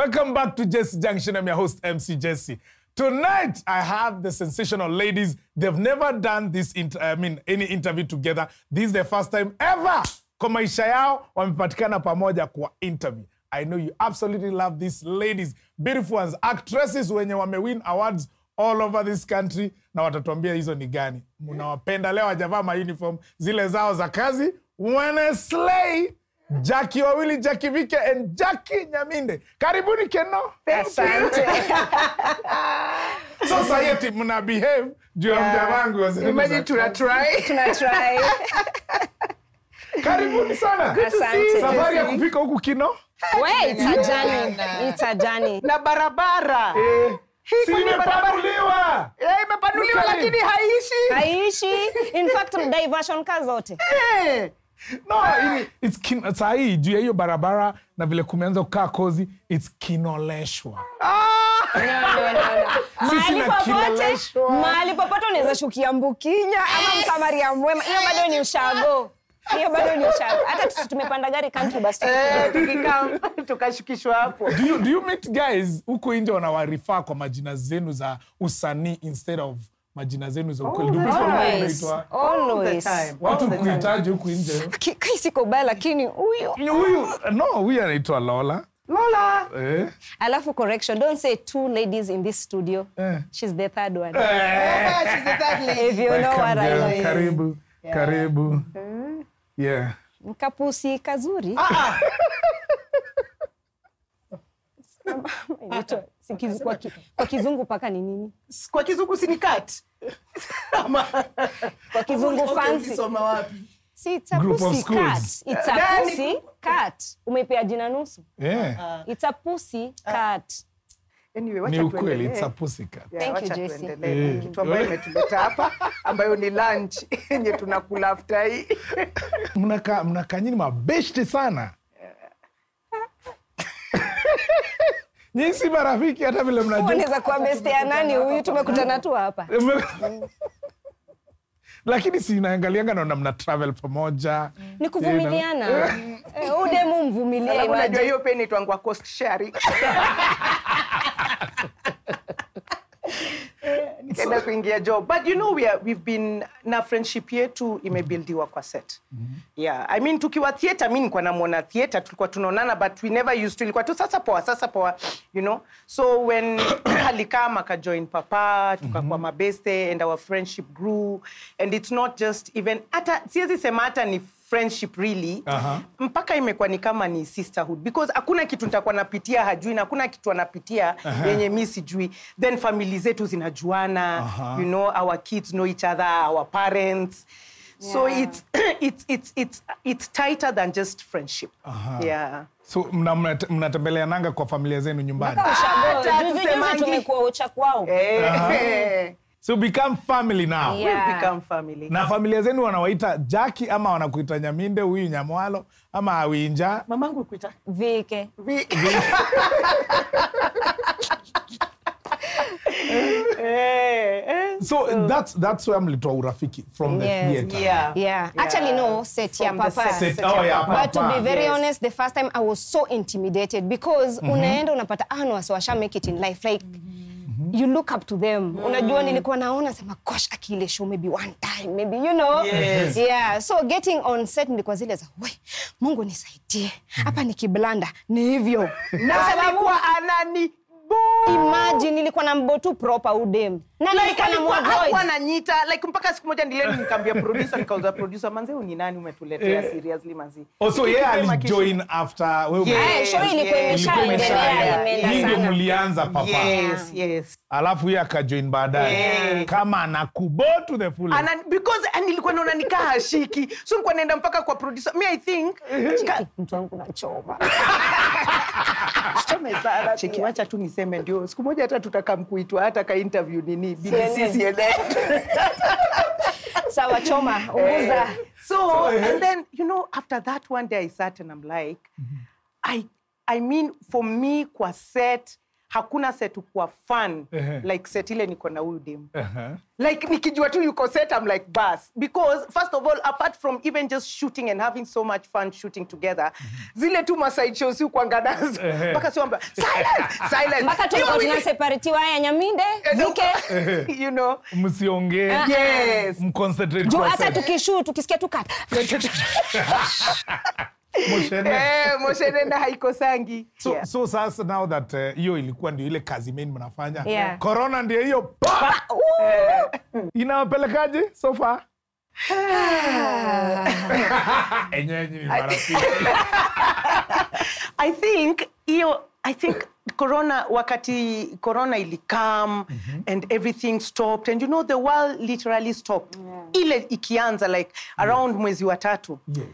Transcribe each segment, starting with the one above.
Welcome back to Jesse Junction. I'm your host, MC Jesse. Tonight, I have the sensational ladies. They've never done this, I mean, any interview together. This is the first time ever kwa maisha yao wamepatikana pamoja kwa interview. I know you absolutely love these ladies, beautiful ones, actresses wenye wamewin awards all over this country, na watatuambia hizo ni gani. Muna wapenda leo, hajavaa uniform zile zao za kazi, slay. Jaki wawili, Jaki Vike and Jaki Nyaminde. Karibuni Keno. Asante. Sasa yeti mna behave juu ya mja wangu. Imagine tuna try. tuna try. Karibuni sana. Asante. Safari ya kufika huku Kino. We, a journey. Na barabara. Eh. eh imepanuliwa. Yeah, imepanuliwa lakini haishi. Haishi. In fact, diversion ka zote. Eh no, it's kin, saa hii juu ya hiyo barabara na vile kumeanza kukaa kozi it's kinoleshwa mahali popote unaweza shukia mbukinya ama msamaria mwema hiyo bado ni ushago hiyo bado ni ushago hata tumepanda gari country bus eh, tukikaa tukashukishwa hapo do you, do you meet guys huko nje wanawarifaa kwa majina zenu za usanii instead of majina zenu za ukweli kuhitaji huku baya lakini huyu anaitwa lola eh. eh. eh. Karibu. Karibu. Mm. Mkapusi kazuri. Ah. ah. Ah, ah, kwa, kizungu paka ni nini? Kwa kizungu si ni cat? kwa kizungu fancy. Soma wapi? Si it's a pussy cat. It's a pussy cat. Umepea jina nusu? Yeah. Ah, it's a pussy cat. Anyway, ni ukweli it's a pussy cat. Thank you Jesse. Kitu ambayo imetuleta hapa ambayo ni lunch yenye tunakula after hii. mnakaa mnakaa nyinyi mabeshte sana. nyinyi si marafiki hata vile mnajua. Unaweza kuwa besti ya nani huyu, tumekutana tu hapa lakini si inaangalianga naona mna travel pamoja ni kuvumiliana mm. eh, udemu mvumilie hiyo peni twangwa cost sharing Eh, nikaenda kuingia job but you know we are, we've been na friendship yetu imebildiwa kwa set mm -hmm. yeah i mean tukiwa theater mimi nilikuwa namuona theater tulikuwa tunaonana but we never used to ilikuwa tu sasa poa sasa poa you know so when alikam akajoin papa tukakuwa mm -hmm. mabeste and our friendship grew and it's not just even hata siwezi sema hata ni friendship really uh -huh. mpaka imekuwa ni kama ni sisterhood because hakuna kitu nitakuwa napitia hajui na hakuna kitu anapitia uh -huh. yenye mi sijui then famili zetu zinajuana uh -huh. you know our kids know each other our parents yeah. so it's, it's, it's, it's, it's tighter than just friendship uh -huh. yeah so mnatembelea nanga kwa familia zenu nyumbani So become family now. Yeah. Become family. Na familia zenu wanawaita jaki ama wanakuita Nyaminde huyu Nyamwalo ama Awinja. Mamangu kuita Vike. Vike. Eh, eh, so, so that's that's where mlitoa urafiki from yes, the theater. Yeah. Yeah. yeah. Actually no, set from ya papa. Set, set oh, yeah, papa. But to be very yes. honest, the first time I was so intimidated because mm -hmm. unaenda unapata ah no, so I shall make it in life like mm -hmm Mm-hmm. you look up to them mm. unajua nilikuwa naona sema gosh akile show maybe one time maybe you know yes. yeah so getting on set nilikuwa zile za we mungu nisaidie hapa ni kiblanda ni hivyo na sababu anani imagine nilikuwa na mbotu proper udem hakuwa na nyita like mpaka siku moja ndile nikamwambia producer nikauza producer manze ni nani umetuletea eh. seriously manzi oh so yeye alijoin after wewe yeah, eh, show ilikuwa imeshaendelea ndio mlianza papa yes yes alafu yeye akajoin baadaye kama anakubo to the full Ana, because eh, nilikuwa naona nikaa hashiki so nilikuwa naenda mpaka kwa producer me i think mtu wangu nachoma chome sana cheki tu niseme ndio siku moja hata tutakamkuitwa hata ka interview nini BBC, CNN. Sawa choma, eh. unguza. So, so eh. and then you know after that one day I sat and I'm like mm -hmm. I I mean for me kwa set hakuna set kuwa fun uh -huh. like set ile niko na huyu dem uh -huh. like nikijua tu yuko set I'm like bas because first of all apart from even just shooting and having so much fun shooting together uh mhm. -huh. zile tu maside shows hukwanga nazo mpaka uh -huh. siwamba silence silence mpaka tu tunaseparatiwa haya nyaminde vike you know msiongee uh ah, -huh. Ah. yes mconcentrate hata tukishoot tukisikia tu cut Moshene. Eh, Moshene na haikosangi. So, yeah. so sasa now that eh, hiyo uh, ilikuwa ndio ile kazi main mnafanya. Yeah. Corona ndio hiyo. Eh. Inawapelekaje so far? Enyewe ni marafiki. I think hiyo I think corona wakati corona ilikam mm -hmm. and everything stopped and you know the world literally stopped. Yeah. Ile ikianza like around yeah. mwezi wa tatu. Yes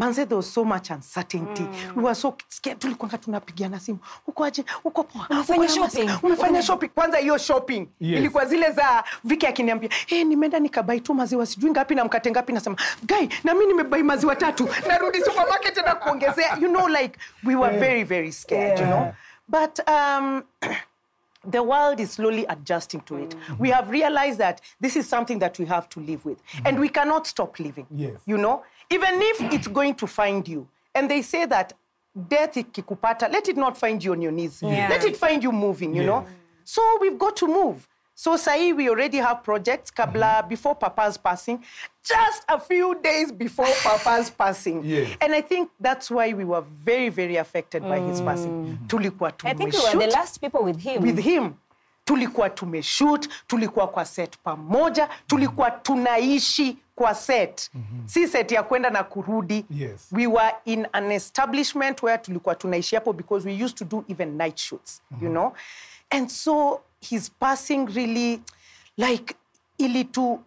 manze there was so much uncertainty mm. we were so scared tulikwanga tunapigiana simu uko aje uko poa umefanya shopping umefanya shopping kwanza hiyo shopping yes. ilikuwa zile za Viki akiniambia eh nimeenda nikabai tu maziwa sijui ngapi na mkate ngapi nasema guy na mimi nimebai maziwa tatu narudi supermarket na kuongezea you know like we were eh. very very scared yeah. you know but um the world is slowly adjusting to it. Mm -hmm. We have realized that this is something that we have to live with. Mm -hmm. And we cannot stop living. Yes. You know? even if it's going to find you and they say that death ikikupata let it not find you on your knees yeah. let it find you moving you yeah. know so we've got to move so sai we already have projects kabla mm-hmm. before papa's passing just a few days before papa's passing yeah. and i think that's why we were very very affected by mm. his passing mm. tulikuwa tumeshoot. i think we were the last people with him with him tulikuwa tumeshoot tulikuwa kwa set pamoja tulikuwa tunaishi mm kwa set mm -hmm. si set ya kwenda na kurudi yes. we were in an establishment where tulikuwa tunaishi hapo because we used to do even night shoots mm -hmm. you mhm. know and so his passing really like ili ilitu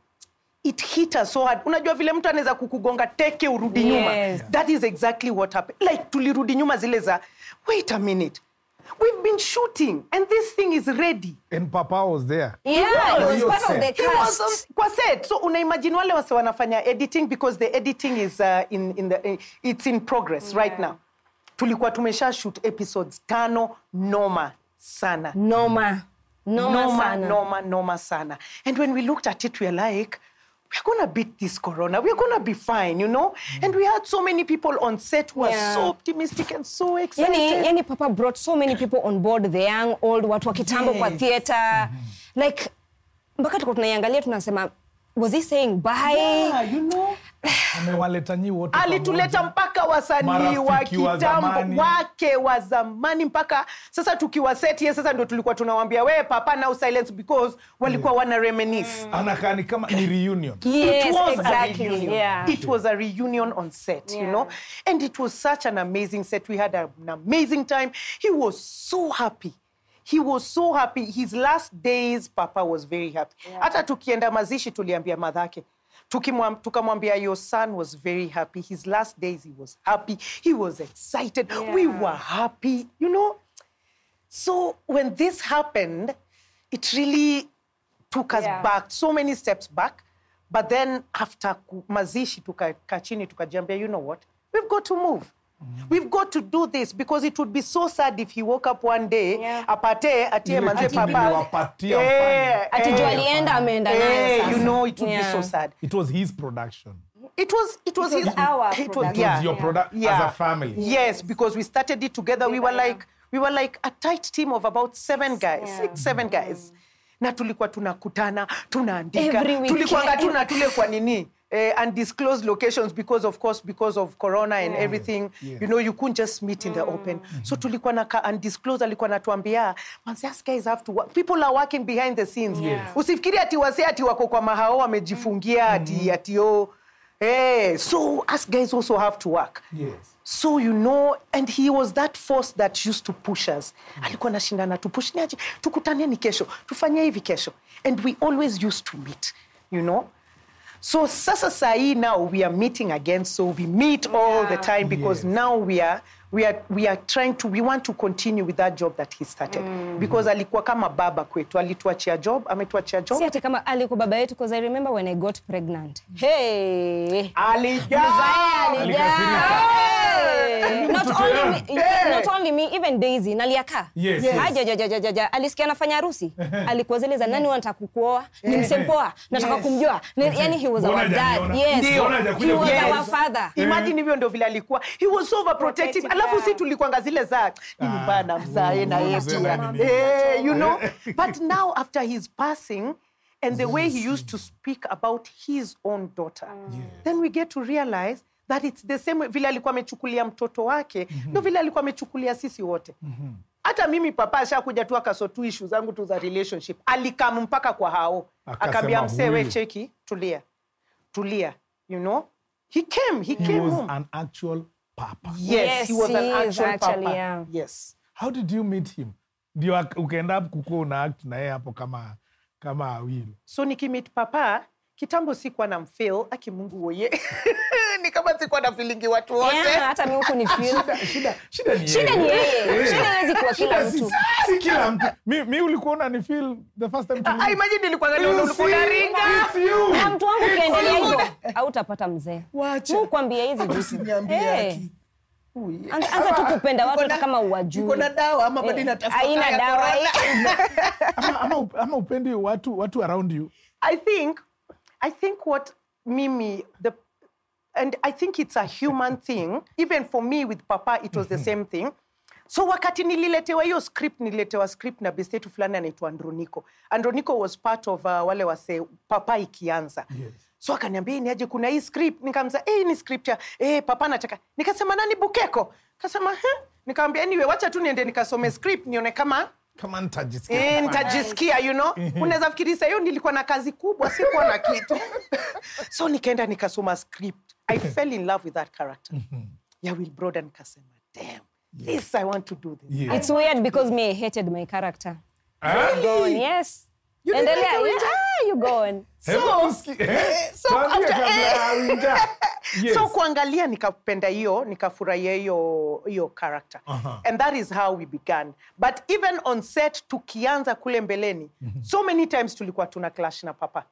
it hit us so hard. Unajua vile mtu anaweza kukugonga teke urudi yes. nyuma. yeah. That is exactly what happened. Like tulirudi nyuma zile za wait a minute We've been shooting and this thing is ready. And Papa was there. Yeah, he was, he was part set. of the cast. He was on, set. So unaimagine wale wase wanafanya editing because the editing is uh, in, in the, eh, it's in progress yeah. right now. Tulikuwa tumesha shoot episodes tano noma sana. Noma. Noma, noma sana. Noma, noma sana. And when we looked at it, we were like, we're gonna beat this corona. We're gonna be fine, you know. Mm. And we had so many people on set who yeah. are so optimistic and so excited. Yani, yani Papa brought so many people on board, the young, old, what wa kitambo yes. kwa theater. Mm -hmm. Like mpaka tuko tunaiangalia tunasema was he saying bye? Yeah, you know amewaleta nyi wote alituleta mpaka wasanii wa kitambo wake wa zamani mpaka sasa tukiwaseti sasa ndio tulikuwa tunawambia we papa now silence because walikuwa yeah. Mm. wana reminisce mm. anakaa ni kama ni reunion yes, it was exactly. a reunion yeah. it was a reunion on set yeah. you know and it was such an amazing set we had an amazing time he was so happy he was so happy his last days papa was very happy hata tukienda mazishi tuliambia madhake tukamwambia your son was very happy his last days he was happy he was excited yeah. we were happy you know so when this happened it really took us yeah. back so many steps back but then after mazishi tukakaa chini tukajiambia you know what we've got to move Mm. We've got to do this because it would be so sad if he woke up one day yeah. apate atie manze papa eh, eh, ati jo alienda eh, ameenda naye sasa you know it would yeah. be so sad it was his production it was it was, it was his our it production. was, yeah. it was your product yeah. as a family yes because we started it together yeah. we were like we were like a tight team of about seven guys yeah. six seven guys mm. na tulikuwa tunakutana tunaandika tulikwanga tuna tule kwa nini Uh, undisclosed locations because of course because of corona and mm. everything yeah. you know you couldn't just meet mm. in the mm. open mm -hmm. so tulikuwa na undisclosed alikuwa anatuambia these guys have to work. people are working behind the scenes yeah. usifikiri ati wase ati wako kwa mahao wamejifungia mm -hmm. ati oh hey, eh, so us guys also have to work yes. so you know and he was that force that used to push us alikuwa mm -hmm. alikuwa niaje tukutane ni kesho tufanye hivi kesho and we always used to meet you know So sasa sahi now we are meeting again, so we meet all yeah. the time because yes. now we are we are, we are trying to, we want to continue with that job that he started mm. because alikuwa kama baba kwetu, alituachia job, ametuachia job. Si kama alikuwa baba yetu, because I remember when I got pregnant. Hey, alija alija not only me, yeah. not only me even Daisy naliaka yes, yes. aja ja ja ja ja alisikia anafanya harusi alikuwa zile za nani wanataka kukuoa ni msempoa nataka kumjua yani he was our dad yes he was our father imagine hivyo ndio vile alikuwa he was overprotective alafu si ah. tulikwanga zile za nini ah. bana mzae na yetu. Eh, you know but now after his passing and the way he used to speak about his own daughter yes. then we get to realize that it's the same vile alikuwa amechukulia mtoto wake mm -hmm. ndo vile alikuwa amechukulia sisi wote mm -hmm. hata mimi papa ashakuja tu akasotu ishu zangu tu za relationship alikam mpaka kwa hao akaambia msewe cheki tulia tulia you know he came he, he came was home. an actual papa. Yes, yes he was he an actual actually, papa. Yeah. Yes. How did you meet him? Ndio ukaenda kukuwa una act na yeye hapo kama kama awili. So nikimeet papa kitambo sikuwa na mfil aki mungu woye ni kama sikuwa na filingi watu wote yeah, hata mi huku ni fil shida, shida ni shida ni yeye shida hawezi kuwa kila mtu si kila mtu mi, mi ulikuona ni fil the first time ah, imagine nilikuwa ngani ulikuwa ringa ah, mtu wangu kiendelea hivyo au utapata mzee Mungu kwambia hizi vitu hey. Anza, anza tu kupenda watu hata kama uwajui. Kuna dawa ama eh. bado inatafuta. Haina dawa. ama, ama, ama upendi watu watu around you. I think I think what Mimi, the and I think it's a human thing. Even for me with Papa, it was the same thing. So wakati nililetewa hiyo script, nililetewa script na bestetu fulani anaitwa Androniko. Androniko was part of uh, wale wase Papa ikianza. Yes. So akaniambia ni aje kuna hii script. Nikamza, hey, eh, ni script ya eh Papa nataka. Nikasema nani Bukeko? Akasema, "Huh?" Nikamwambia, "Anyway, wacha tu niende nikasome script nione kama kama nitajisikia e, nitajisikia you know unaweza fikiri sahiyo nilikuwa na kazi kubwa sikuwa na kitu so nikaenda nikasoma script i fell in love with that character mm-hmm. ya will broda nikasema damn yeah. this i want to do this yeah. it's weird because me i hated my character ah, really? I'm gone. yes endelea like yeah, ah, you gone so, eh, eh. kuangalia nikapenda hiyo nikafurahia hiyo karakta uh -huh. and that is how we began but even on set tukianza kule mbeleni mhm. so many times tulikuwa tuna clash na papa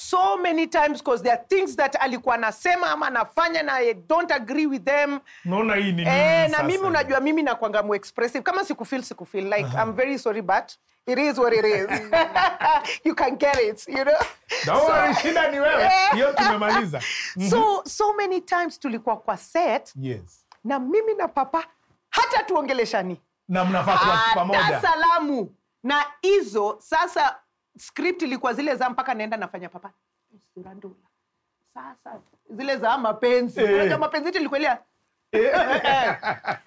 so many times because there are things that alikuwa anasema ama anafanya na I don't agree with them. Naona hii ni eh, na mimi unajua mimi nakwanga mu expressive kama sikufeel sikufeel like uh -huh. I'm very sorry but it is what it is. you can get it, you know. Don't worry, shida ni wewe. Hiyo tumemaliza. so mhm. so many times tulikuwa kwa set. Yes. Na mimi na papa hata tuongeleshani. Na mnafaa kwa pamoja. Salamu na hizo sasa script ilikuwa zile za mpaka naenda nafanya papa Durandula. Sasa zile za mapenzi, eh. unajua eh. mapenzi yetu ilikuwa ile eh. Eh,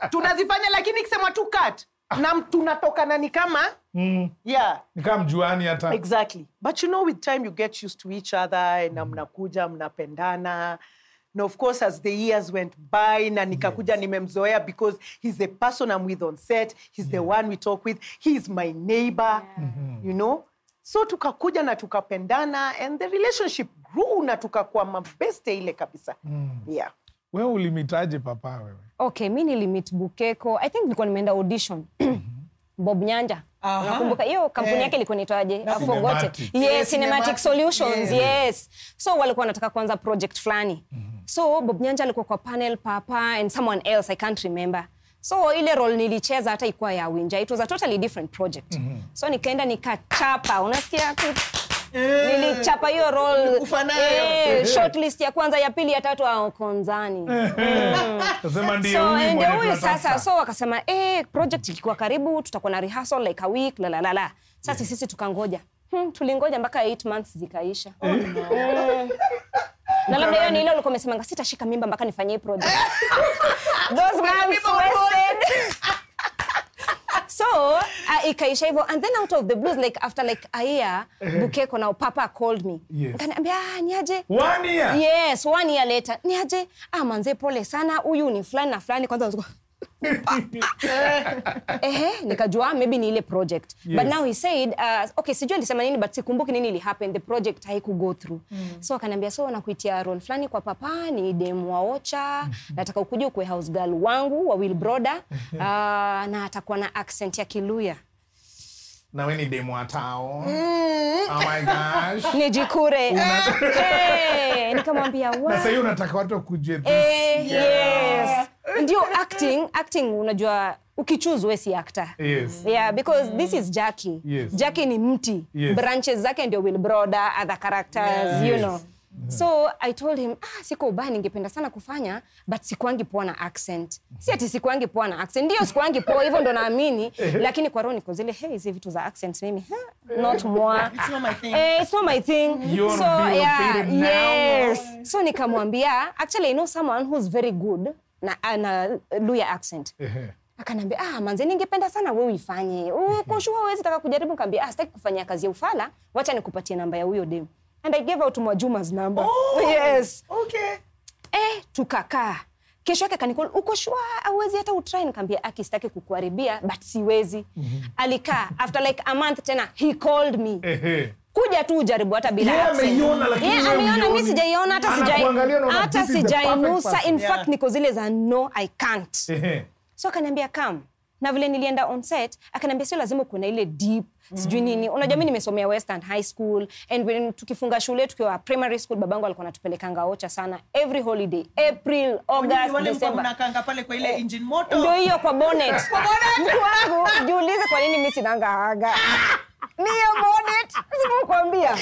tunazifanya, lakini kisema tu cut na tunatokana ni kama mm. yeah. ni kama mjuani hata exactly but you know with time you get used to each other na mm. mnakuja mnapendana No, of course as the years went by na nikakuja yes. nimemzoea because he's the person I'm with on set he's yeah. the one we talk with he's my neighbor yeah. Mm-hmm. you know so tukakuja na tukapendana and the relationship grew na tukakuwa mabeste ile kabisa mm. yeah wewe ulimitaje papa wewe? Okay, mi nilimit Bukeko. I think nilikuwa nimeenda audition mhm. Bob Nyanja. Nakumbuka hiyo kampuni eh. yake ilikuwa afogote Yes, Cinematic Solutions. Yeah. Yes. So walikuwa wanataka kuanza project fulani. Mm -hmm. So Bob Nyanja alikuwa kwa panel papa and someone else I can't remember so ile role nilicheza hata ikuwa ya winja it was a totally different project mm -hmm. so nikaenda nikachapa unasikia Yeah. nilichapa hiyo role yeah. Eh. shortlist ya kwanza ya pili ya tatu akonzani eh. mm. ndio huyu sasa so wakasema eh, project ikikuwa karibu tutakuwa na rehearsal like a week la la la la sasa yeah. sisi tukangoja hmm, tulingoja mpaka 8 months zikaisha oh, eh. no. Na labda hiyo ni ile ulikuwa umesemanga sitashika mimba mpaka nifanyie project. Those months wasted. so uh, ikaisha hivyo and then out of the blues like after like a year eh. bukeko na papa called me yes. kaniambia ah, niaje one year yes one year later niaje ah manze pole sana huyu ni fulani na fulani kwanza Ehe, nikajua maybe ni ile project yes. But now he said uh, okay, sijui alisema nini but sikumbuki nini li happen, the project haiku go through mm. So akaniambia so nakuitia role fulani kwa papa, ni demu wa Ocha Nataka ukuje ukuwe house girl wangu wa Will Broda uh, na atakuwa na accent ya Kiluya na we ni demu wa tao mm. oh my gosh nijikure Una... hey, nikamwambia wow. Na sasa unataka watu wakuje eh, this hey, yes, yes ndio acting acting unajua ukichoose wesi actor yes. yeah because mm. this is Jackie yes. Jackie ni mti yes. branches zake ndio will broader other characters yes. you know yes. Mm So I told him ah, siko ubaya, ningependa sana kufanya but sikuangi poa na accent. Si ati sikuangi poa na accent, ndio sikuangi poa hivyo ndo naamini, lakini kwa roho niko zile hey, hizi vitu za accent mimi huh? not more it's not my thing, eh, it's not my thing. You're so yeah, yes. So nikamwambia actually I know someone who's very good na, ah, na eh, Luya accent Akanambia, ah, manze ningependa sana wewe uifanye. Uko oh, sure huwezi taka kujaribu? Nikamwambia, ah, sitaki kufanya kazi ya ufala, wacha nikupatie namba ya huyo dem. And I gave out Mwajuma's number. Oh, yes. Okay. Eh, tukakaa. Kesho yake kanikol, uko sure hauwezi hata utry? Nikamwambia, aki, ah, sitaki kukuharibia but siwezi. Mm -hmm. Alikaa after like a month tena he called me kuja tu ujaribu hata bila yeah, ameiona yeah, mi sijaiona hata sijainusa in fact niko zile za no i can't so akaniambia come na vile nilienda on set akaniambia sio lazima kuna ile deep mm. sijui nini unajua mi nimesomea western high school and when tukifunga shule tukiwa primary school babangu alikuwa anatupelekanga ngaocha sana every holiday april august december pale kwa ile oh, engine moto ndio hiyo kwa bonnet mtu wangu jiulize kwa nini mi sinanga haga ah! Niye bonnet. Sikukwambia.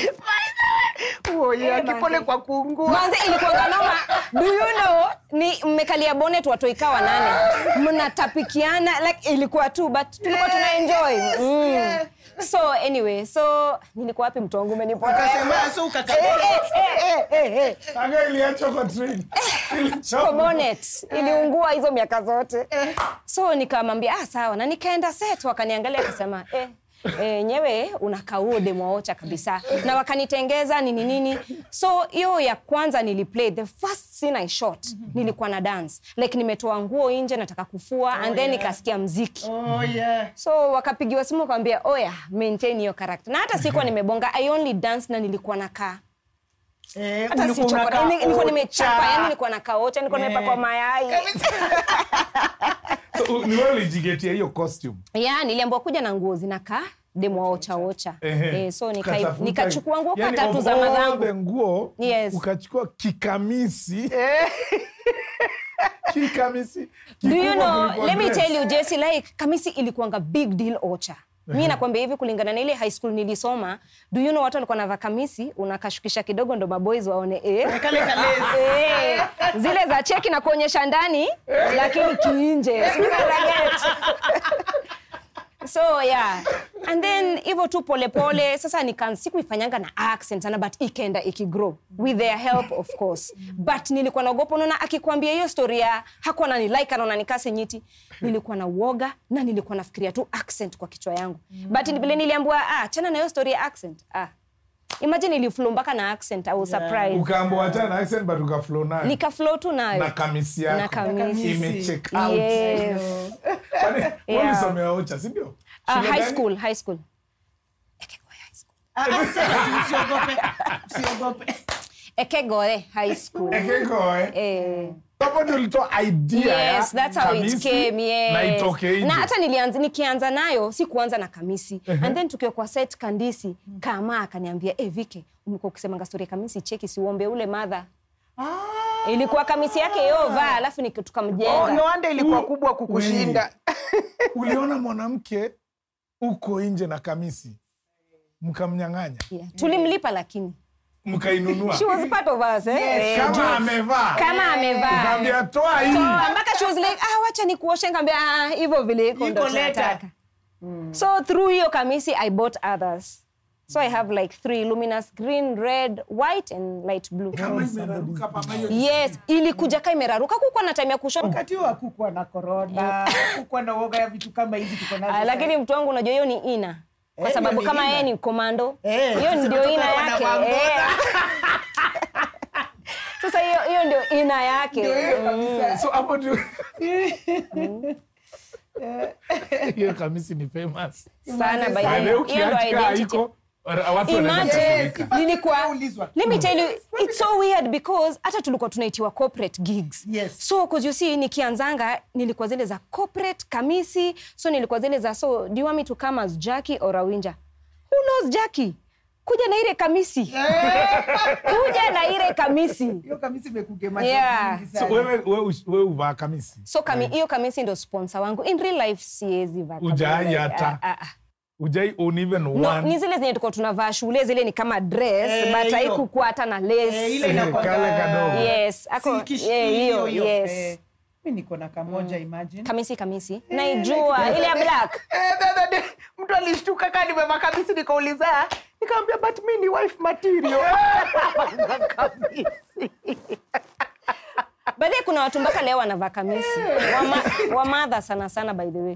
Oya, eh, kipole kwa kuungua. Manze eh, ilikuwa noma. Do you know ni mmekalia bonnet watoi kawa nane. Mnatapikiana like ilikuwa tu but tulikuwa tuna enjoy. Yes, mm. yeah. So anyway, so nilikuwa wapi mtu wangu umenipotea. Ukasema so ukakata. Eh eh eh eh. Anga iliacho kwa train. Kwa bonnet eh. iliungua hizo miaka zote. So nikamwambia ah sawa na nikaenda set wakaniangalia akasema eh yenyewe eh, e, unakaa huo demo wocha kabisa na wakanitengeza nini nini so hiyo ya kwanza niliplay the first scene I shot mhm. nilikuwa na dance like nimetoa nguo nje nataka kufua oh, and then yeah. nikasikia mziki oh, yeah. so wakapigiwa simu wakawambia oya oh, maintain hiyo character na hata sikuwa mhm. nimebonga I only dance na nilikuwa nakaa Eh, hata si yaani, nimechapa yani nilikuwa nakaa wocha nilikuwa nimepakwa eh. mayai so, ni wewe ulijigetia hiyo costume? Yeah, niliambiwa kuja na nguo zinakaa demu eh, so nikachukua nguo kwa tatu za madhangu nguo yes. ukachukua kikamisi eh. kikamisi Do you know, let me tell you Jesse, like kamisi ilikuanga big deal ocha mimi Mi nakwambia hivi kulingana na ile high school nilisoma, do you know watu walikuwa navaa kamisi unakashukisha kidogo ndo maboys waone eh. Kale kale. Eh. Zile za cheki na kuonyesha ndani lakini kiinje. so yeah and then hivyo tu polepole sasa nikan na accent sana but ikenda ikigrow with their help of course but nilikuwa naogopa unaona akikwambia hiyo story ya hakuwa nanilike anaona nikase nyiti nilikuwa na uoga na nilikuwa nafikiria tu accent kwa kichwa yangu mm. but vile niliambiwa ah, chana na hiyo story ya accent ah, imagine iliflow mpaka na accent au surprise ukaamba wachana na accent but ukaflow nayo nikaflow tu nayo na kamisi yako na kamisi imecheck out yes wewe ulisomea ocha si ndio ah, high school high school Ekegoe High School. Ah, ah, Ekegoe. Eh hata nikianza nayo si kuanza na kamisi. Uh -huh. And then tukiwa kwa set Kandisi, kama akaniambia eh, Vike umekuwa ukisemanga story ya kamisi, cheki siuombe ule madha. Ah. Ilikuwa kamisi yake yova, alafu tukamjenga. Oh, ilikuwa kubwa kukushinda. Uliona mwanamke uko nje na kamisi mkamnyang'anya? Yeah. Tulimlipa lakini mkainunua. She was part of us, eh? Yes, eh, kama amevaa. Kama amevaa. Ukaambia toa hii. Toa mpaka she was like, ah, wacha nikuoshe, nikamwambia ah, hivyo vile iko ndo Mm. So through hiyo kamisi I bought others. So I have like three luminous green, red, white and light blue. Kama imeraruka papa hiyo. Yes, ilikuja kama imeraruka kukuwa na time ya kushona. Wakati huo hakukuwa na corona, hakukuwa na woga ya vitu kama hizi tuko nazo. Ah, lakini mtu wangu unajua hiyo ni ina kwa sababu kama yeye ni komando eh, hiyo ndio ina yake eh. sasa hiyo hiyo ndio ina yake mm. so hapo ndio mm. eh. hiyo kamisi ni famous sana by the way hiyo ndio identity Uh, hata tulikuwa tunaitiwa nikianzanga nilikuwa zile za corporate kamisi, so nilikuwa zile za so do you kuja na ile kamisi eh. kuja na ile kamisi hiyo kamisi so wewe wewe uvaa kamisi so eh. hiyo kamisi ndio sponsor wangu in real life siwezi vaa hata ah, ah, ah ujai own even no, one. ni zile zenye tuko tunavaa shule zile ni kama dress hey, eh, but haikukuwa hata na eh, lace eh, yes ako hiyo yes niko na kamoja mm. imagine. Kamisi kamisi. Naijua ile ya black. mtu alishtuka kani nimevaa kamisi nikauliza nikamwambia but mimi ni wife material. kuna watu mpaka leo wanavaa kamisi. wa wamadha sana sana by the way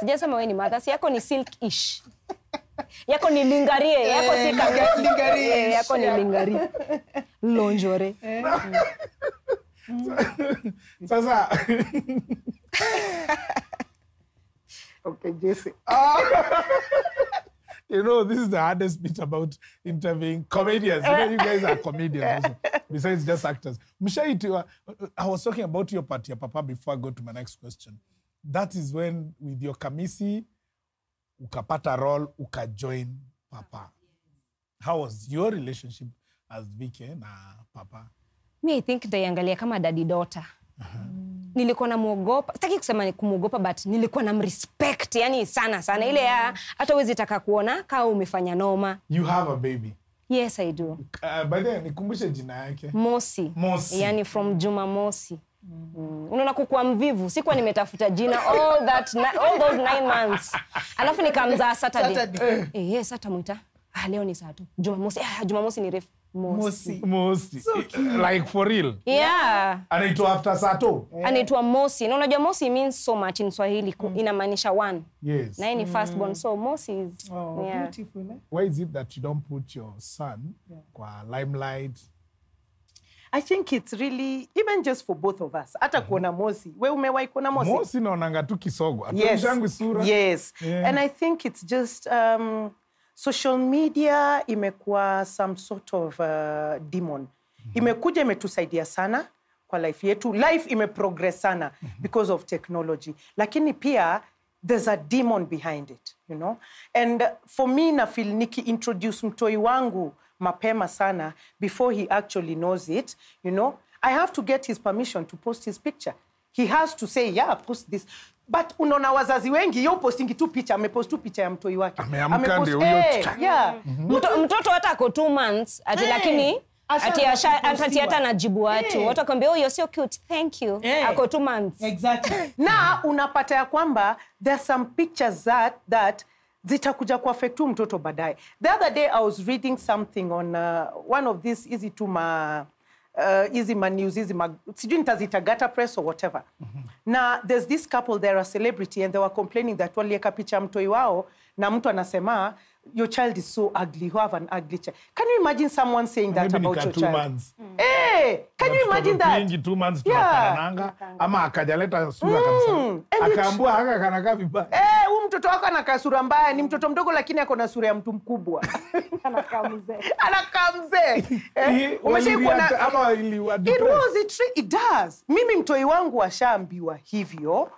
sijasema wewe ni madha yako ni silk ish yako ni lingarie yako si kangari eh, yako ni lingarie lonjore sasa okay jesse you know, this is the hardest bit about interviewing comedians. You know, you guys are comedians also, besides just actors. Mshaiti, I was talking about your part, your papa, before I go to my next question. mm that is when with your kamisi ukapata role ukajoin papa how was your relationship as vike na papa mi i think nitaiangalia kama dadi dota uh-huh. Mm. nilikuwa namwogopa sitaki kusema kumwogopa but nilikuwa na mrespect yani sana sana ile ya mm. hata uwezi taka kuona kaa umefanya noma you have a baby yes i do uh, by then, nikumbushe jina yake mosi mosi yani from juma mosi Mm. Unaona kukuwa mvivu, sikuwa nimetafuta jina all that all those nine months, alafu nikamzaa Saturday. Saturday. Eh, eh yes, sasa mwita ah, leo ni saa tu Jumamosi. Ah, Jumamosi ni refu Mosi. Mosi. So eh, like for real. Yeah. Anaitwa after Sato. Yeah. Anaitwa Mosi. Na unajua Mosi means so much in Swahili. Mm. Inamaanisha one. Yes. Na ni mm. first born. Mm. So Mosi is oh, yeah. beautiful. Eh? Why is it that you don't put your son yeah. kwa limelight? I think it's really even just for both of us. Hata mhm. kuona Mosi, we umewahi kuona Mosi? Mosi naonanga tu kisogo, yes. sura. Yes. Yeah. And I think it's just um, social media imekuwa some sort of uh, demon. Mm -hmm. Imekuja imetusaidia sana kwa life yetu. Life imeprogress sana mm -hmm. because of technology. Lakini pia there's a demon behind it, you know? And for me na feel niki introduce mtoi wangu mapema sana before he actually knows it you know i have to get his permission to post his picture he has to say yeah post this but unaona wazazi wengi yo postingi tu picha amepost tu picha ya mtoi wake ameamka ndio huyo eh, yeah mm-hmm. mtoto hata ako two months ati eh, lakini ati hata anajibu watu yeah. watu akwambia huyo oh, sio cute thank you yeah. ako two months exactly na unapata ya kwamba there are some pictures that that zitakuja kuaffect tu mtoto baadaye. The other day I was reading something on uh, one of these hizi tu ma uh, hizi ma news hizi ma sijui nitazita gata press or whatever. Mm -hmm. Na there's this couple there a celebrity and they were complaining that walieka picha mtoi wao na mtu anasema your child is so ugly, who have an ugly child. Can you imagine someone saying that Maybe about your two child? Months. Mm. Hey, eh, can you imagine that? two months tunafanananga yeah. ama akajaleta sura mm. Akaambua haka kanakaa vibaya. Eh, huyu mtoto wako anakaa sura mbaya, ni mtoto mdogo lakini ako na sura ya mtu mkubwa. anakaa mzee. anakaa mzee. Eh, umeshaikuona ama ili It was it, it does. Mimi mtoi wangu ashaambiwa hivyo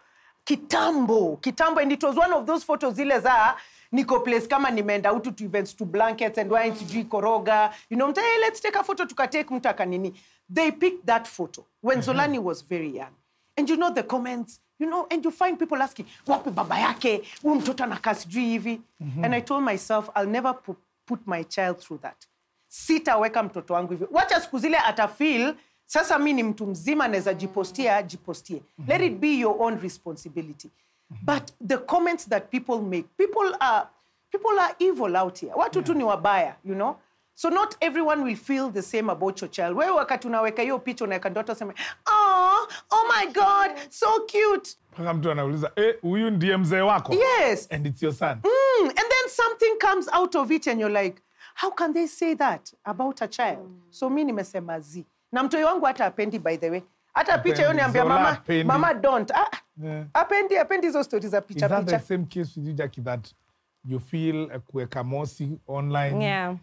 kitambo kitambo and it was one of those photos zile za niko place kama nimeenda utu to events to blankets and wine sijui koroga you know, mta, let's take a photo tukatake mtu akanini they picked that photo when mhm. Zolani was very young and you know the comments you know and you find people asking wapi baba yake huyu mtoto anakaa sijui hivi mhm. and i told myself i'll never pu put my child through that sitaweka mtoto wangu hivyo wacha siku zile atafeel sasa mi ni mtu mzima naweza jipostia jipostie mm -hmm. let it be your own responsibility hmm but the comments that people make people are people are evil out here watu tu ni wabaya you know so not everyone will feel the same about your child wewe wakati unaweka hiyo picha unaweka ndoto sema oh, oh my god so cute mpaka mtu anauliza eh, huyu eh, ndiye mzee wako yes and it's your son mm, and then something comes out of it and you're like how can they say that about a child mm. so mi nimesema z na mtoi wangu hata apendi by the way hata picha niambia mama, mama don't ah, ah yeah. apendi apendi hizo stori za picha picha. same case with you Jackie that you feel uh, kuweka mosi online? Yeah.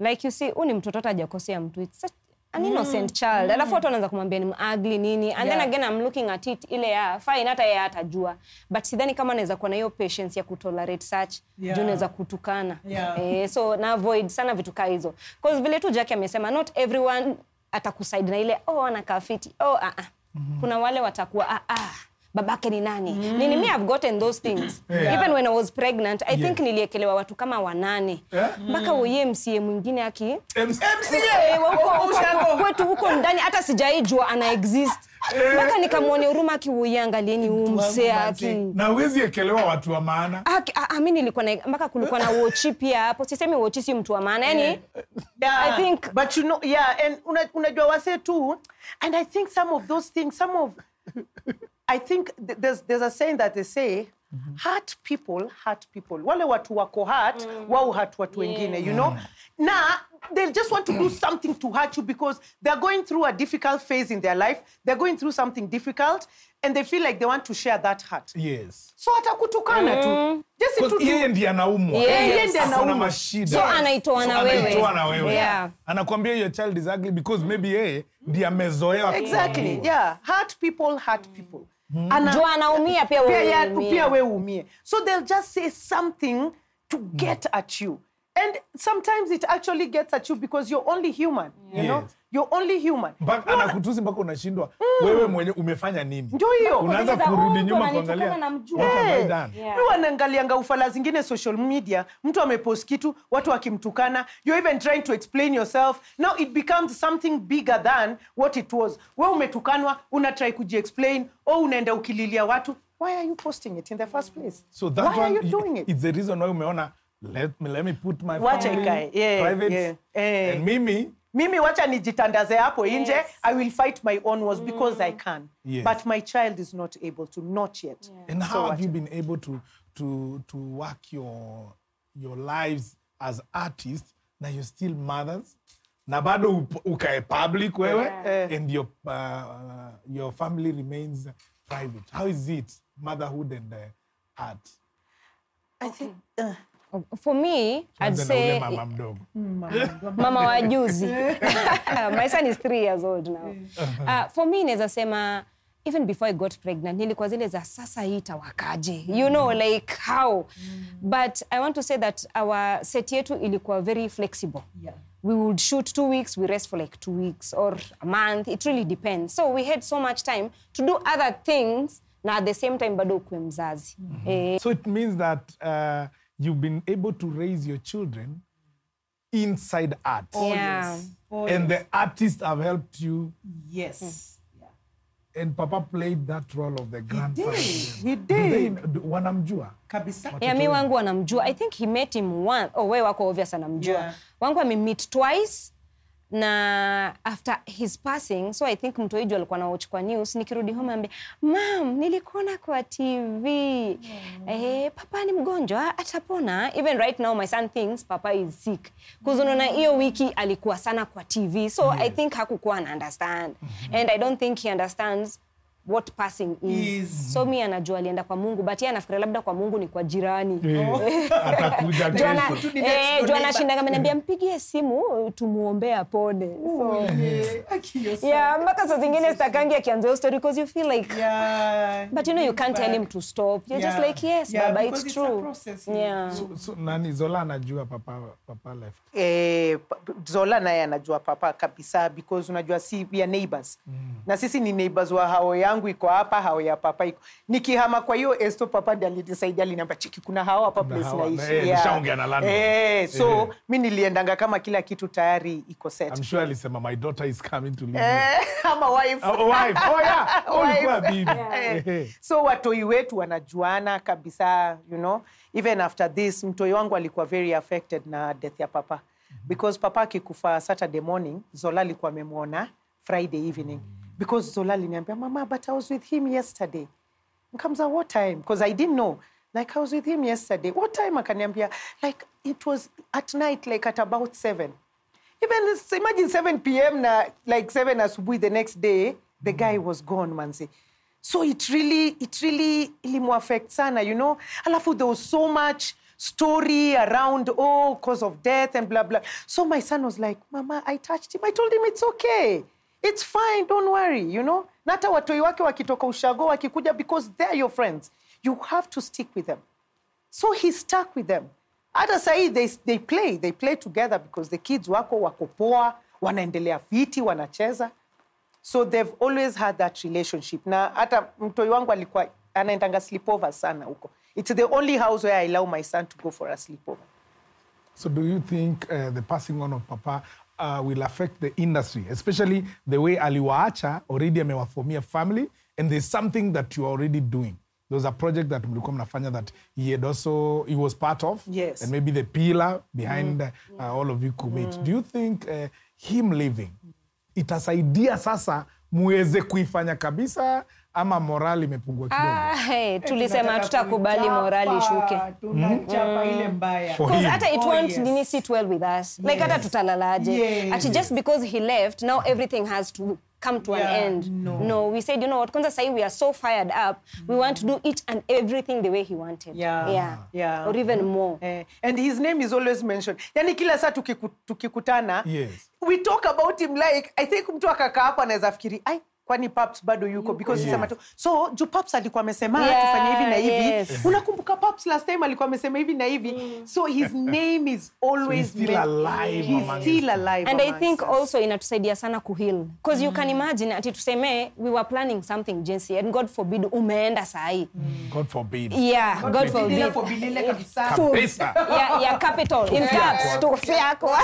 Like you see, huyu ni mtoto hata hajakosea mtu. It's such an innocent mm. child. Mm. Alafu watu wanaanza kumwambia ni ugly nini. And yeah. then again I'm looking at it ile ya fine hata yeye atajua. But kama kuwa na hiyo patience ya kutolerate such. Yeah. Juu naweza kutukana. Yeah. Eh, so na avoid sana vitu kaa hizo. vile tu Jackie amesema not everyone atakusaidi na ile oh, anakaa fiti oh, ah, -uh. Mm -hmm. Kuna wale watakuwa ah, -uh babake ni nani mm. nini me have gotten those things yeah. even when I was pregnant I yeah. think niliekelewa watu kama wanane mpaka yeah. mm. MCA mwingine aki eh, eh, kwetu huko ndani hata sijaijua ana exist eh. mpaka nikamwone huruma akiuiangalieni huu msee aki watu wa maanami ah, ah, ah, nilikuwa mpaka kulikuwa na wochi pia hapo sisemi wochi si mtu wa maana yani yeah. i think you know yeah unajua una wase tu and i think some of those things some of I think th there's, there's a saying that they say Mm -hmm. hurt people hurt people wale watu wako hurt mm. wao hurt watu wengine yeah. you know yeah. na they just want to do something to hurt you because they're going through a difficult phase in their life they're going through something difficult and they feel like they want to share that hurt yes so atakutukana mm. tu yeye ndiye anaumwa yeye ndiye anaumwa mashida so anaitoa na wewe anaitoa na wewe yeah. anakuambia your child is ugly because maybe yeye ndiye amezoea exactly mm. yeah hurt people hurt people Hmm? Ana, anaumia pia, pia, pia uumie so they'll just say something to hmm. get at you And sometimes it actually gets at you because you're only human, yeah. you know? Yes. You're only human. Mpaka anakutusi mpaka unashindwa mm. Wewe mwenye umefanya nini? Ndio hiyo. Unaanza kurudi nyuma kuangalia. Mimi wanaangalianga ufala zingine social media, mtu amepost kitu, watu wakimtukana, you're even trying to explain yourself. Now it becomes something bigger than what it was. Wewe umetukanwa, una try kujiexplain au oh, unaenda ukililia watu. Why are you posting it in the first place? So that why one, are you doing it? It's the reason why umeona let me, let me put my wacha ikae yeah, private yeah. Eh. and mimi mimi wacha nijitandaze hapo yes. i will fight my own wars mm. because i can yes. but my child is not able to not yet yeah. and how so have you been able to to to work your your lives as artists na you still mothers na bado ukae public wewe yeah. Eh. and your uh, uh, your family remains private how is it motherhood and uh, art i okay. think uh, for me I'd say mama mdogo mama wa juzi my son is three years old now uh, for me naweza sema even before I got pregnant nilikuwa zile za sasa hii tawakaje you know mm. like how mm. but I want to say that our set yetu ilikuwa very flexible yeah. we would shoot two weeks we rest for like two weeks or a month it really depends so we had so much time to do other things na at the same time bado ukue mzazi mm -hmm. eh, so it means that uh, you've been able to raise your children inside art. Oh, yeah. yes. Oh, and yes. the artists have helped you. Yes. Mm. Yeah. And Papa played that role of the grandfather. He did. He did. Do they, wanamjua? Kabisa. Yeah, mi wangu wanamjua. I think he met him once. Oh, we wako obvious anamjua. Yeah. Wangu ame meet twice na after his passing so I think mtu mtoiju alikuwa naochukwa news, nikirudi home ambe mam, nilikuona kwa TV yeah. Eh, papa ni mgonjwa atapona. Even right now my son thinks papa is sick because unaona hiyo wiki alikuwa sana kwa TV so yes. I think hakukuwa na understand mm -hmm. and I don't think he understands what passing is. is. So mi anajua alienda kwa Mungu but yeye anafikiria labda kwa Mungu ni kwa jirani. Eh, atakuja kesho. Eh, Joana anashinda ameniambia mpigie simu tumuombee apone. So, oh, yeah. Ah, yeah, mpaka saa zingine sitakangi akianza hiyo story because you feel like yeah, but you know you can't tell him to stop. You're yeah. just like yes yeah, baba it's true. It's process, yeah. So, so, nani Zola anajua papa papa left. Eh, Zola naye anajua papa kabisa because unajua si we are neighbors. Mm. Na sisi ni neighbors wa hao ya yangu iko hapa, hao ya papa iko. Nikihama kwa hiyo Esto papa ndiye alinisaidia, aliniambia chiki, kuna hawa hapa place naishi. Eh, nishaongea na landlord. Eh, so yeah. mimi niliendanga kama kila kitu tayari iko set. I'm sure alisema my daughter is coming to live. Eh, ama wife. Oh, wife. Oh yeah. Oh, ilikuwa bibi. Yeah. Eh. so watoi wetu wanajuana kabisa, you know. Even after this, mtoi wangu alikuwa very affected na death ya papa. Mhm. Because papa akikufa Saturday morning, Zola alikuwa amemwona Friday evening. Mm. -hmm because Zola aliniambia mama, but I was with him yesterday. Mkamza, what time? Because I didn't know. Like I was with him yesterday. What time? Akaniambia like it was at night, like at about seven. Even imagine 7 p.m. na like 7 asubuhi the next day, the guy was gone, manzi. So it really, it really ilimuaffect sana, you know. Alafu there was so much story around, oh, cause of death and blah, blah. So my son was like, Mama, I touched him. I told him it's okay. It's fine, don't worry, you know. Na hata watoi wake wakitoka ushago wakikuja because they're your friends. You have to stick with them. So he stuck with them. Hata sahi they, they play, they play together because the kids wako wakopoa wanaendelea fiti, wanacheza. So they've always had that relationship. Na hata mtoi wangu alikuwa anaendanga sleepover sana huko. It's the only house where I allow my son to go for a sleepover. So do you think uh, the passing on of Papa uh, will affect the industry, especially the way aliwaacha already amewafomia family and there's something that you are already doing. There was a project that mlikuwa mnafanya that he had also he was part of yes. and maybe the pillar behind mm. uh, all of you commit. Mm. Do you think uh, him leaving itasaidia sasa muweze kuifanya kabisa ama morali imepungua ah, kidogo. Ah, hey, eh, tulisema tutakubali morali ishuke. Tunachapa hmm. ile mbaya. Because hata it won't dini sit well with us. Like hata tutalalaje. Ati just because he left now everything has to come to yeah, an end. No. no, we said, you know what, Kwanza Sai, we are so fired up. We want to do each and everything the way he wanted. Yeah. Yeah. yeah. Or even more. Eh. And his name is always mentioned. Yani kila saa tukikutana, yes. we talk about him like, I think mtu akakaa hapo anaweza fikiri, ai, kwani Paps bado yuko because yeah. tu. So juu Paps alikuwa amesema yeah, tufanye hivi na hivi. Yes. Mm. Unakumbuka Paps last time alikuwa amesema hivi na hivi. Mm. So his name is always so still alive. He's still alive. And I think us. also inatusaidia sana kuheal because mm. you can mm. imagine ati tuseme we were planning something jinsi and God forbid umeenda sahi. Mm. God forbid. Yeah, God, God forbid. forbid. Ile kabisa. Kabisa. Yeah, yeah, capital in caps. Tukufia kwa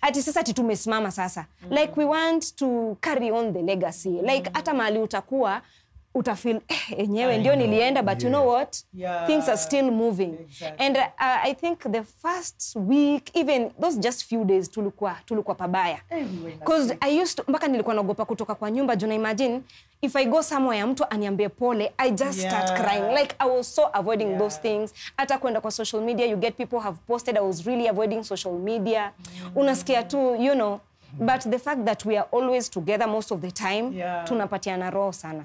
ati sasa ati tumesimama sasa mm. like we want to carry on the legacy like hata mm. mahali utakuwa utafeel eh, enyewe ndio nilienda but yeah. you know what yeah. things are still moving exactly. and uh, i think the first week even those just few days tulikuwa tulikuwa pabaya because i used to, mpaka nilikuwa naogopa kutoka kwa nyumba juna imagine if i go somewhere mtu aniambie pole i just yeah. start crying like i was so avoiding yeah. those things hata kwenda kwa social media you get people have posted i was really avoiding social media mm. unasikia tu you know but the fact that we are always together most of the time yeah. tunapatiana roho sana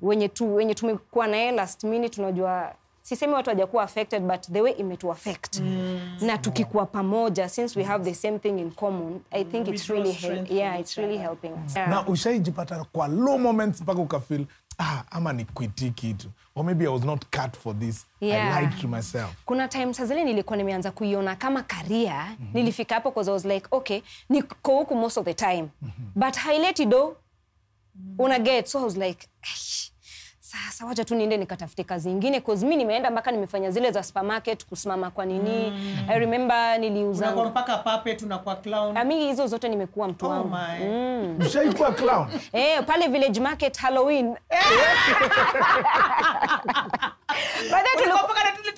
wenye, tu, wenye tumekuwa naye last minute unajua sisemi watu hajakuwa affected but the way imetu affect mm. na tukikuwa pamoja since we have the same thing in common i mm. think it's really hel- yeah it's really helping us mm. yeah. na ushaijipata kwa low moments mpaka ukafeel ah ama ni kwiti kitu or maybe i was not cut for this yeah. i lied to myself kuna time saa zile nilikuwa nimeanza kuiona kama career mm -hmm. nilifika hapo because i was like okay niko huku most of the time mm -hmm. but highlight do Mm. una get so I was like Eish. sasa wacha tu niende nikatafute kazi ingine cause mi nimeenda mpaka nimefanya zile za supermarket kusimama kwa nini mm. I remember niliuza kwa mpaka pape tuna kwa clown ami hizo zote nimekuwa mtu oh wangu oh mm. ushaikuwa clown eh pale village market Halloween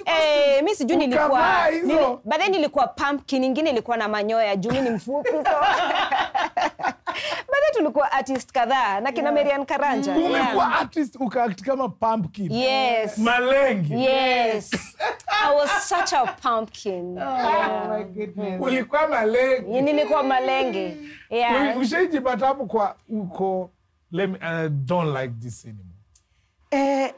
Eh, eh mi sijui nilikuwa nili, baadaye nilikuwa pumpkin nyingine ilikuwa na manyoya juu ni mfupi so baadaye tulikuwa artist kadhaa na kina yeah. Marian Karanja mm. umekuwa yeah. artist ukaakti kama pumpkin yes. Malengi. yes. I was such a pumpkin oh, yeah. my goodness. ulikuwa malenge nilikuwa malengi. yeah. ushaijipata hapo kwa uko let me, I don't like this anymore eh,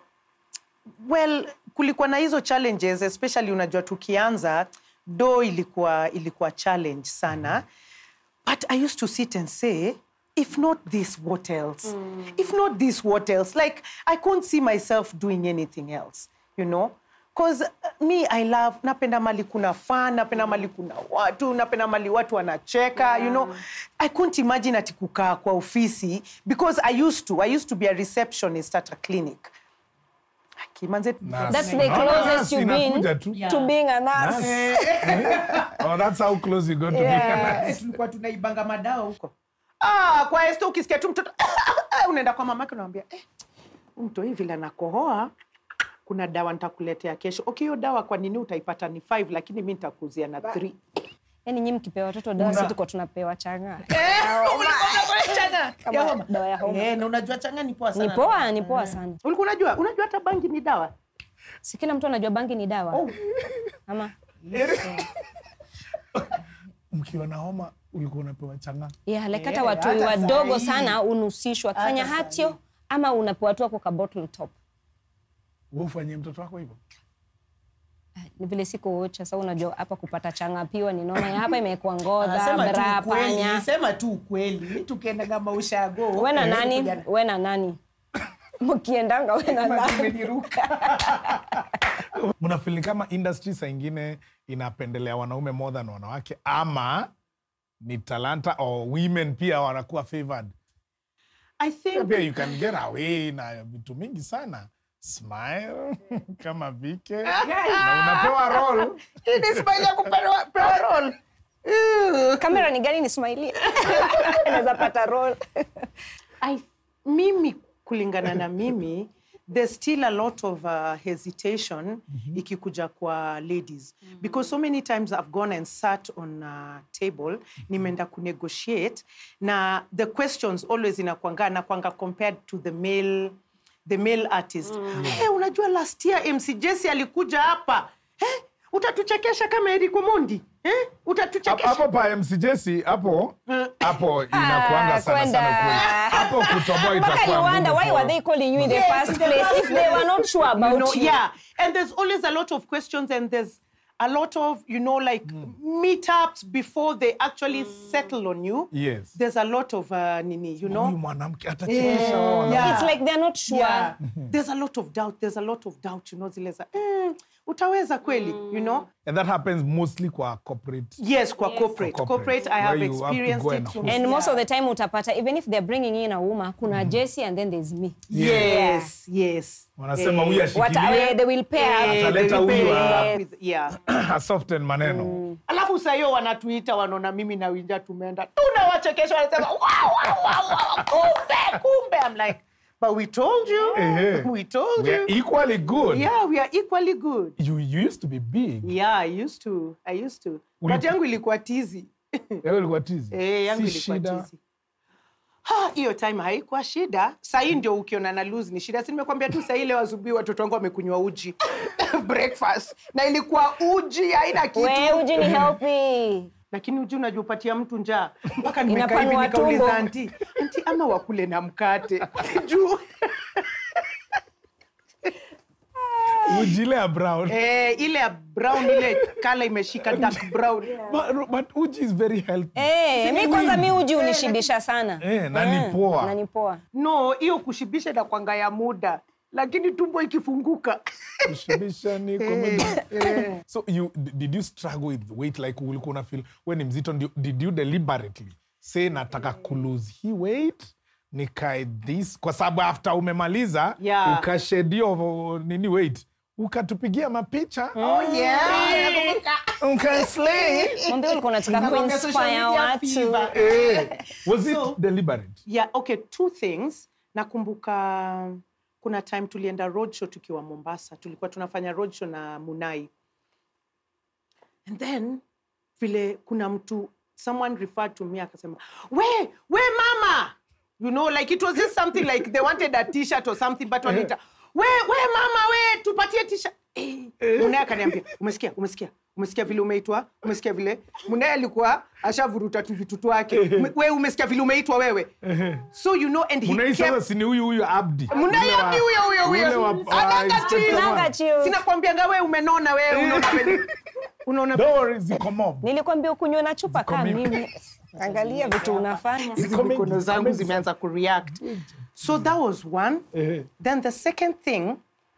well kulikuwa na hizo challenges especially unajua tukianza do ilikuwa ilikuwa challenge sana mm But I used to sit and say, if not this, what else? Mm. If not this, what else? Like, I couldn't see myself doing anything else, you know? Because uh, me, I love, napenda mali kuna fun, napenda mali kuna watu, napenda mali watu wanacheka, yeah. you know? I couldn't imagine ati kukaa kwa ofisi because I used to, I used to be a receptionist at a clinic. Kimanze, tunaibanga madawa huko. Ah, kwa Esther ukisikia tu mtoto ah, ah, ah, unaenda kwa mamake unamwambia eh, mto hivi la nakohoa kuna dawa ntakuletea kesho. Okay, dawa kwa nini utaipata ni 5 lakini mi nitakuuzia na 3. Yaani nyinyi mkipewa watoto dawa sisi tunapewa changa. Eh, dada ya homa dawa ya homa eh, na unajua changa ni poa sana ni poa ni poa eh. sana ulikuwa unajua unajua hata bangi ni dawa si kila mtu anajua bangi ni dawa oh. ama mkiwa na homa ulikuwa unapewa changa yeah, like hata eh, watu wadogo sana unusishwa kufanya hatio ama unapewa tu bottle top wewe ufanyie mtoto wako hivyo ni vile sikuocha sasa, unajua hapa kupata changa piwa ni nona hapa imekuwa ngodha bra panya. Sema tu ukweli, kama ushago wewe na nani, wewe na nani mkiendanga wewe na nani feel kama industry saa ingine inapendelea wanaume more than wanawake, ama ni talanta or women pia wanakuwa favored? I think pia you can get away na vitu mingi sana smile kama vike na unapewa roll. Hii ni smile ya kupewa roll. Uh, kamera ni gani ni smile anaweza pata roll. I, mimi kulingana na mimi there's still a lot of uh, hesitation mm -hmm. ikikuja kwa ladies mm -hmm. because so many times I've gone and sat on a table mm -hmm. nimeenda kunegotiate na the questions always inakwanga nakwanga compared to the male the male artist mm. Hey, eh, unajua last year MC Jesse alikuja hapa hey, eh, utatuchekesha kama Eric Omondi eh? utatuchekesha hapo pa MC Jesse hapo eh. hapo inakuanga ah, sana sana kweli hapo kutoboa itakuwa wonder why were they calling you in the first place if they were not sure about you, you yeah and there's always a lot of questions and there's a lot of, you know, like mm. meetups before they actually settle on you. Yes. There's a lot of uh, nini, you know. Eh, yeah. yeah. It's like they're not sure. Yeah. there's a lot of doubt. There's a lot of doubt, you know, zileza. Mm utaweza kweli mm. you know and that happens mostly kwa corporate yes kwa yes. corporate kwa corporate. corporate i have experienced it and, and most yeah. of the time utapata even if they're bringing in a woman kuna mm. Jesse and then there's me yes yes, yes. wanasema eh. huyu eh. ashikilie they will pair eh, ataleta huyu yes. yeah a soft and maneno mm. alafu sasa hiyo wanatuita wanaona mimi na Winja tumeenda tunawachekesha wanasema wow wow wow kumbe kumbe i'm like But we told you. Uh-huh. We told we you. Equally good. Yeah, we are equally good. You, you used to be big. Yeah, I used to. I used to. Will But yangu ilikuwa tizi. Yangu ilikuwa tizi. Eh, yangu ilikuwa tizi. Hiyo time haikuwa shida. Sahii ndio ukiona na lose ni shida. Si nimekwambia tu sahii leo asubuhi watoto wangu wamekunywa uji breakfast, na ilikuwa uji aina kitu. We, uji ni healthy lakini uji unajopatia mtu njaa mpaka nimekaivi nikauliza anti anti ama wakule na mkate juu uji ile ya brown eh, ile ya brown ile kala imeshika dark brown yeah. but, but uji is very healthy eh, mi kwanza mi uji eh, unishibisha sana eh, na ni eh, poa na ni poa no hiyo kushibisha kwanga ya muda lakini tumbo ikifunguka eh. Eh. Eh. so you did you struggle with weight like ulikuwa una feel we ni mzito did you deliberately say nataka ku lose hii weight nikae this kwa sababu after umemaliza yeah. ukashedio nini weight ukatupigia mapicha oh, yeah. Ah, was it so, yeah okay two things nakumbuka kuna time tulienda roadshow tukiwa Mombasa, tulikuwa tunafanya roadshow na Munai and then vile kuna mtu someone referred to me akasema, we we mama, you know like it was just something like they wanted a t-shirt or something but wanita we we mama we tupatie t-shirt eh, eh. Munai akaniambia umesikia, umesikia umesikia vile umeitwa, umesikia vile munaye alikuwa ashavuruta tu vitu twake, we umesikia vile umeitwa wewe, so you know and he Munai kept... sini huyu huyu Abdi Munai Abdi huyo huyo huyo ananga ah, chiu, sinakwambianga wewe umenona wewe, unaona vile unaona Dori nilikwambia ukunywa na chupa kama mimi, angalia vitu unafanya, mikono zangu zimeanza kureact. Mm. So that was one. Then the second thing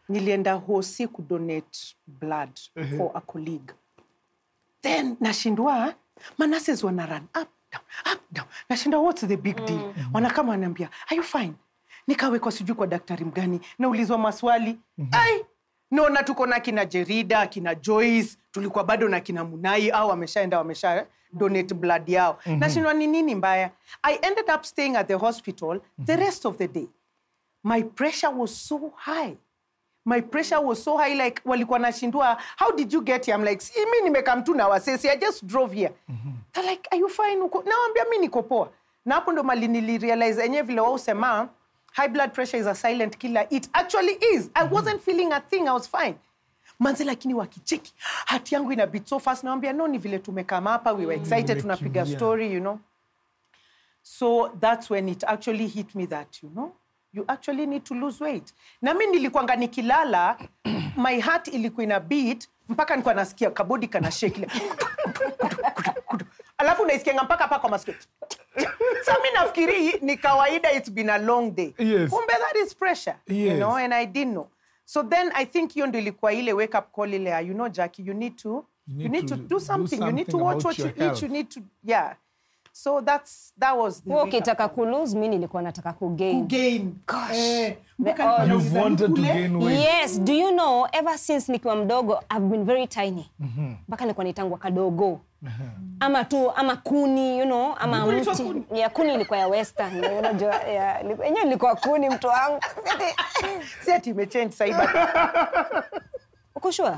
nilienda hosi kudonate blood for a colleague then nashindwa eh? manases wana run up down up down nashinda what's the big deal mm. wanakama wanaambia are you fine nikawekwa sijui kwa daktari mgani naulizwa maswali mm-hmm. naona tuko na kina jerida kina joyce tulikuwa bado na kina munai au wameshaenda wamesha eh, donate blood yao mm-hmm. nashindwa ni nini mbaya i ended up staying at the hospital mm-hmm. the rest of the day my pressure was so high my pressure was so high like walikuwa nashindua how did you get here I'm like mi nimekam tu na wasesi i just drove here mm-hmm. They're like are you fine uko naambia mi niko poa na hapo ndo mali nilirealize enyewe vile wao sema high blood pressure is a silent killer it actually is i mhm. wasn't feeling a thing i was fine manze lakini wakicheki hati yangu ina beat so fast naambia no ni vile tumekama hapa we were excited mm, hmm tunapiga story you know so that's when it actually hit me that you know you actually need to lose weight. Na mi nilikwanga nikilala, my heart ilikuwa ina beat mpaka nilikuwa nasikia kabodi kana shake alafu naisikia mpaka hapa kwa masikio. so mimi nafikiri ni kawaida, it's been a long day. Yes. Kumbe that is pressure, yes. you know, and I didn't know. So then I think hiyo ndio ilikuwa ile wake up call ile, you know Jackie, you need to you need, you need to, to do something. do something, you need to watch what you eat, you need to yeah So that's that was the okay, taka ku lose mimi nilikuwa nataka ku gain. Ku gain. Gosh. Eh, oh, all, you wanted to gain weight. Yes, do you know ever since nikiwa mdogo I've been very tiny. Mhm. Mpaka nilikuwa nitangwa kadogo. Mhm. Ama tu ama kuni, you know, ama mti. Kuni. Ya kuni ilikuwa ya western. Unajua yenyewe ilikuwa kuni mtu wangu. Seti imechange sasa hivi. Uko sure?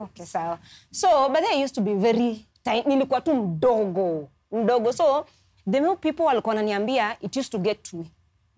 Okay, sawa. So, but I used to be very tiny. Nilikuwa tu mdogo mdogo so the more people walikuwa wananiambia it used to get to me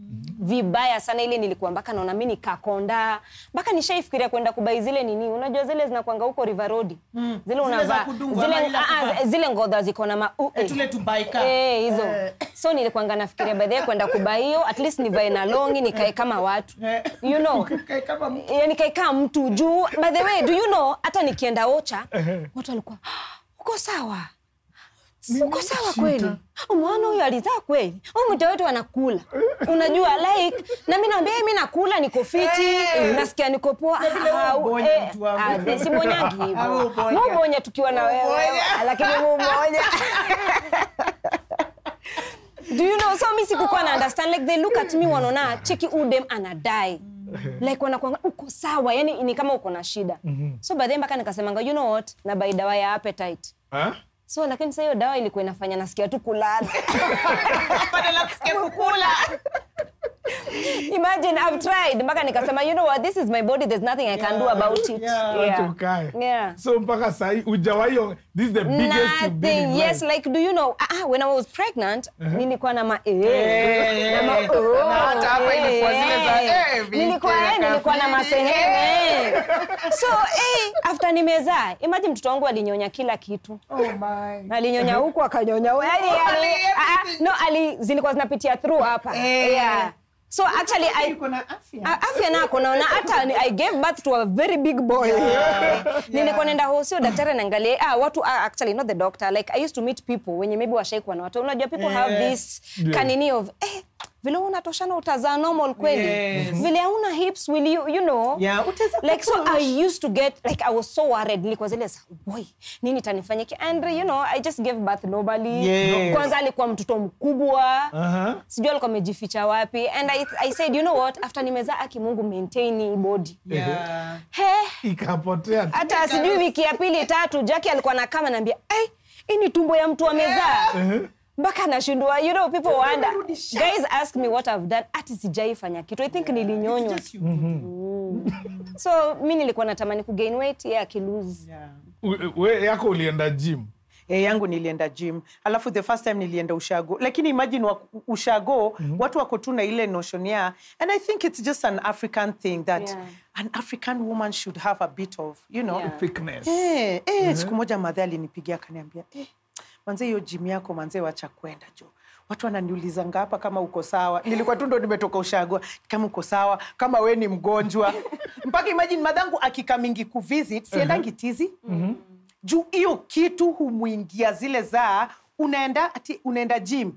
Mm-hmm. vibaya sana ile nilikuwa mpaka naona mi nikakonda mpaka nishaifikiria kwenda kubai zile nini unajua zile zinakwanga huko river road mm. zile unavaa zile, ah, ah, zile ngodha ziko na maue eh, eh, hizo eh. so nilikwanga nafikiria baadhie kwenda kubai hiyo at least nivae na longi nikae kama watu you know nikae kama mtu juu by the way do you know hata nikienda ocha watu walikuwa ah, uko sawa Uko sawa kweli? Umeona huyu alizaa kweli? Huyu mtoto wetu anakula. Eh. Unajua like na mimi naambia mimi nakula niko fiti, hey, eh. nasikia niko poa. Eh, ah, si bonyangi hivyo. Mubonya tukiwa na wewe. Lakini mubonya. Do you know so mimi sikukuwa na oh. understand like they look at me wanaona cheki udem anadai. Mm-hmm. like wana kwanga uko sawa, yani ni kama uko na shida. Mm -hmm. So baadaye mpaka nikasemanga you know what, na by the way appetite. Huh? so lakini sasa hiyo dawa ilikuwa inafanya nasikia tu kulala badala kusikia kukula imagine i've tried mpaka nikasema you know what this is my body there's nothing i can do about it yeah, yeah. Okay. yeah. so mpaka sahi ujawayo this is the biggest nothing yes life. like do you know ah, ah when i was pregnant uh -huh. nilikuwa na ma nilikuwa eh, nilikuwa na masehemu eh. Eh. so hey, after nimezaa imagine mtoto wangu alinyonya kila kitu oh my. alinyonya huku akanyonya yani, oh, yaani, ali, ah, ah, no ali zilikuwa zinapitia through hapa yeah So actually I afya nako naona hata I gave birth to a very big boy. Yeah. yeah. Nilikuwa naenda hosio daktari anaangalia ah watu ah, actually not the doctor like I used to meet people wenye maybe washaikuwa na watu. Unajua people have this kanini of eh vile unatoshana utazaa normal kweli yes. vile hauna hips will you, you know yeah, like so i used to get like i was so worried nilikuwa zile za boy nini tanifanyike and you know i just gave birth globally yes. kwanza alikuwa mtoto mkubwa uh-huh. sijui alikuwa amejificha wapi and I, i said you know what after nimezaa aki mungu maintain body yeah. he ikapotea hata sijui wiki ya pili tatu jackie alikuwa nakama naambia hey, ini tumbo ya mtu amezaa yeah. uh -huh mpaka nashindua you know people wonder guys ask me what i've done ati sijaifanya kitu i think yeah. nilinyonywa mm-hmm. mm -hmm. so mi nilikuwa natamani ku gain weight ye yeah, akilose yeah. we yako ulienda gym e, yangu nilienda gym alafu the first time nilienda ushago lakini imagine wa, ushago mm-hmm. watu wako tu na ile notion ya and i think it's just an african thing that yeah. an african woman should have a bit of you know yeah. thickness eh, eh, mm-hmm. siku moja madhe alinipigia akaniambia eh, manze, hiyo jimu yako manze, wacha kwenda jo. Watu wananiuliza hapa kama uko sawa. Nilikuwa tu ndo nimetoka ushagwa, kama uko sawa, kama we ni mgonjwa mpaka imagine madhangu akikamingi kuvisit siendangi uh-huh. tizi mm -hmm. juu hiyo kitu humwingia zile zaa unaenda ati unaenda gym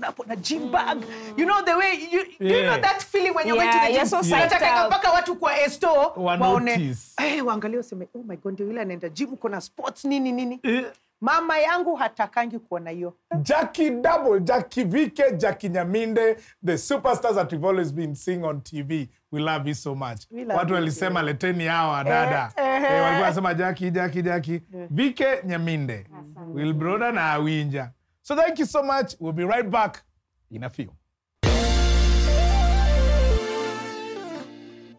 hapo na gym bag you know the way you, yeah. you know that feeling when you yeah, to the gym mpaka watu kwa esto waone eh hey, waangalie useme oh my god ndio yule anaenda gym kuna sports nini nini yeah. Mama yangu hatakangi kuona hiyo. Jackie Double, Jackie Vike, Jackie Nyaminde, the superstars that we've always been seeing on TV. We love you so much. Watu walisema leteni hawa dada. Eh, eh. eh, walikuwa wanasema Jackie, Jackie, Jackie. Vike Nyaminde. Will Broda na Awinja. So thank you so much. We'll be right back in a few.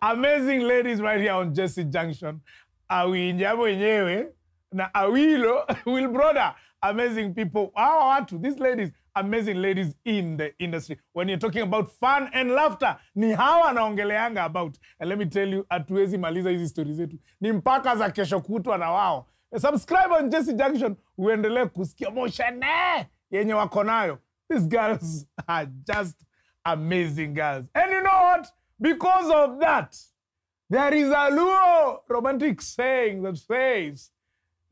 Amazing ladies right here on Jesse Junction. Awinja mwenyewe na Awilo will brother amazing people Wow, watu these ladies amazing ladies in the industry when you're talking about fun and laughter ni hawa naongeleanga about and let me tell you atuwezi maliza hizi stories zetu ni mpaka za kesho kutwa na wao subscribe on Jesse Junction uendelee kusikia moshene yenye wakonayo. these girls are just amazing girls and you know what because of that there is a luo romantic saying that says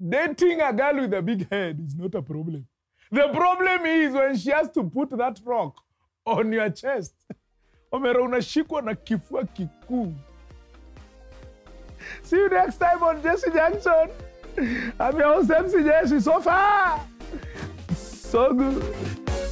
Dating a girl with a big head is not a problem. The problem is when she has to put that rock on your chest. unashikwa na kifua kikuu. See you next time on Jesse Junction. I'm your host MC Jesse. So far, so good.